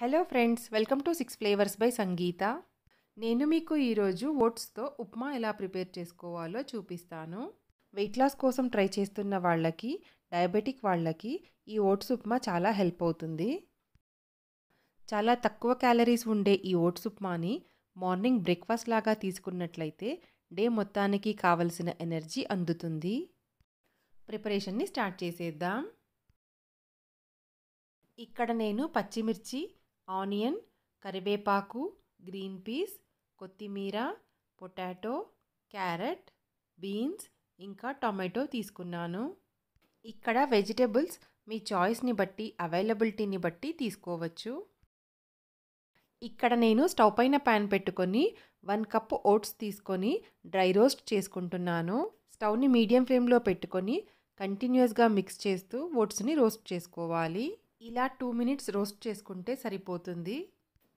Hello friends welcome to six flavours by Sangeetha నేను మీకు ఈరోజు ఓట్స్తో ఉప్మా ఎలా ప్రిపేర్ చేసుకోవాలో చూపిస్తాను వెయిట్ లాస్ కోసం ట్రై చేస్తున్న వాళ్ళకి డయాబెటిక్ వాళ్ళకి ఈ ఓట్స్ ఉప్మా చాలా హెల్ప్ అవుతుంది చాలా తక్కువ క్యాలరీస్ ఉండే ఈ ఓట్స్ ఉప్మాని మార్నింగ్ బ్రేక్ఫాస్ట్ లాగా తీసుకున్నట్లయితే డే మొత్తానికి కావలసిన ఎనర్జీ అందుతుంది ప్రిపరేషన్ని స్టార్ట్ చేసేద్దాం ఇక్కడ నేను పచ్చిమిర్చి ఆనియన్ కరివేపాకు గ్రీన్ పీస్ కొత్తిమీర పొటాటో క్యారెట్ బీన్స్ ఇంకా టొమాటో తీసుకున్నాను ఇక్కడ వెజిటేబుల్స్ మీ చాయిస్ని బట్టి అవైలబిలిటీని బట్టి తీసుకోవచ్చు ఇక్కడ నేను స్టవ్ పైన ప్యాన్ పెట్టుకొని వన్ కప్ ఓట్స్ తీసుకొని డ్రై రోస్ట్ చేసుకుంటున్నాను స్టవ్ని మీడియం ఫ్లేమ్లో పెట్టుకొని కంటిన్యూస్గా మిక్స్ చేస్తూ ఓట్స్ని రోస్ట్ చేసుకోవాలి ఇలా టూ మినిట్స్ రోస్ట్ చేసుకుంటే సరిపోతుంది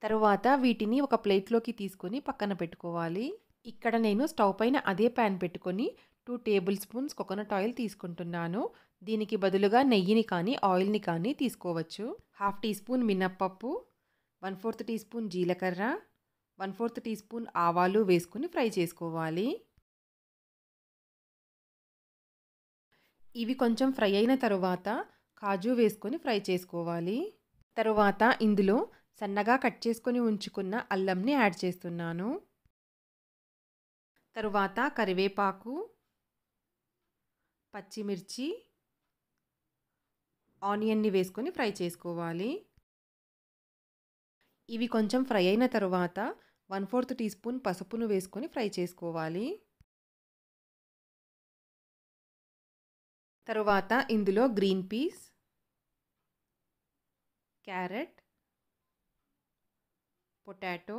తరువాత వీటిని ఒక ప్లేట్లోకి తీసుకొని పక్కన పెట్టుకోవాలి ఇక్కడ నేను స్టవ్ పైన అదే ప్యాన్ పెట్టుకొని two table spoons coconut oil తీసుకుంటున్నాను దీనికి బదులుగా నెయ్యిని కానీ ఆయిల్ని కానీ తీసుకోవచ్చు హాఫ్ టీ స్పూన్ మినప్పప్పు వన్ ఫోర్త్ టీ స్పూన్ జీలకర్ర వన్ ఫోర్త్ టీ స్పూన్ ఆవాలు వేసుకుని ఫ్రై చేసుకోవాలి ఇవి కొంచెం ఫ్రై అయిన తరువాత కాజు వేసుకొని ఫ్రై చేసుకోవాలి తరువాత ఇందులో సన్నగా కట్ చేసుకొని ఉంచుకున్న అల్లంని యాడ్ చేస్తున్నాను తరువాత కరివేపాకు పచ్చిమిర్చి ఆనియన్ని వేసుకొని ఫ్రై చేసుకోవాలి ఇవి కొంచెం ఫ్రై అయిన తరువాత వన్ ఫోర్త్ టీ స్పూన్ పసుపును వేసుకొని ఫ్రై చేసుకోవాలి తరువాత ఇందులో గ్రీన్ పీస్ క్యారెట్ పొటాటో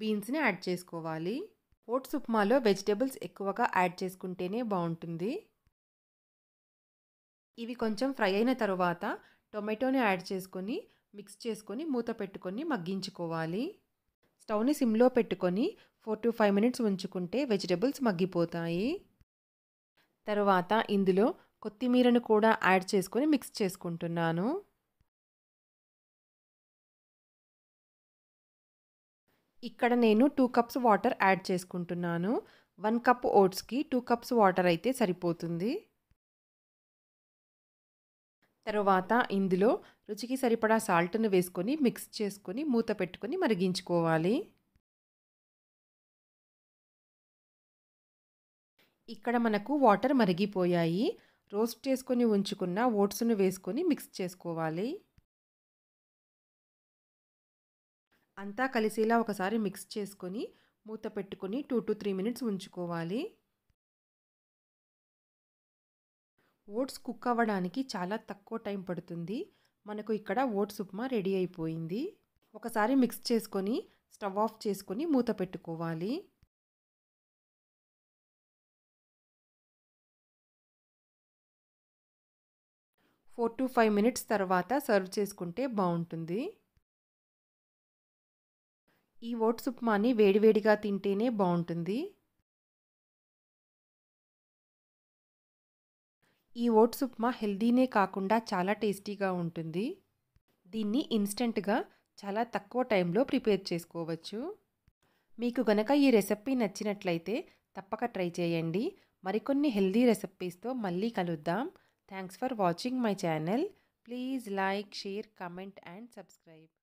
బీన్స్ని యాడ్ చేసుకోవాలి ఓట్స్ ఉప్మాలో వెజిటేబుల్స్ ఎక్కువగా యాడ్ చేసుకుంటేనే బాగుంటుంది ఇవి కొంచెం ఫ్రై అయిన తర్వాత టొమాటోని యాడ్ చేసుకొని మిక్స్ చేసుకొని మూత పెట్టుకొని మగ్గించుకోవాలి స్టవ్ని సిమ్లో పెట్టుకొని ఫోర్ టు ఫైవ్ మినిట్స్ ఉంచుకుంటే వెజిటేబుల్స్ మగ్గిపోతాయి తర్వాత ఇందులో కొత్తిమీరను కూడా యాడ్ చేసుకొని మిక్స్ చేసుకుంటున్నాను ఇక్కడ నేను టూ కప్స్ వాటర్ యాడ్ చేసుకుంటున్నాను వన్ కప్ ఓట్స్కి టూ కప్స్ వాటర్ అయితే సరిపోతుంది తర్వాత ఇందులో రుచికి సరిపడా సాల్ట్ను వేసుకొని మిక్స్ చేసుకొని మూత పెట్టుకొని మరిగించుకోవాలి ఇక్కడ మనకు వాటర్ మరిగిపోయాయి రోస్ట్ చేసుకొని ఉంచుకున్న ఓట్స్ను వేసుకొని మిక్స్ చేసుకోవాలి అంతా కలిసేలా ఒకసారి మిక్స్ చేసుకొని మూత పెట్టుకొని టూ టు త్రీ మినిట్స్ ఉంచుకోవాలి ఓట్స్ కుక్ అవ్వడానికి చాలా తక్కువ టైం పడుతుంది మనకు ఇక్కడ ఓట్స్ ఉప్మా రెడీ అయిపోయింది ఒకసారి మిక్స్ చేసుకొని స్టవ్ ఆఫ్ చేసుకొని మూత పెట్టుకోవాలి ఫోర్ టు ఫైవ్ మినిట్స్ తర్వాత సర్వ్ చేసుకుంటే బాగుంటుంది ఈ ఓట్స్ ఉప్మాని వేడివేడిగా తింటేనే బాగుంటుంది ఈ ఓట్స్ ఉప్మా హెల్దీనే కాకుండా చాలా టేస్టీగా ఉంటుంది దీన్ని ఇన్స్టెంట్గా చాలా తక్కువ టైంలో ప్రిపేర్ చేసుకోవచ్చు మీకు గనక ఈ రెసిపీ నచ్చినట్లయితే తప్పక ట్రై చేయండి మరికొన్ని హెల్దీ రెసిపీస్తో మళ్ళీ కలుద్దాం Thanks for watching my channel. Please like, share, comment and subscribe.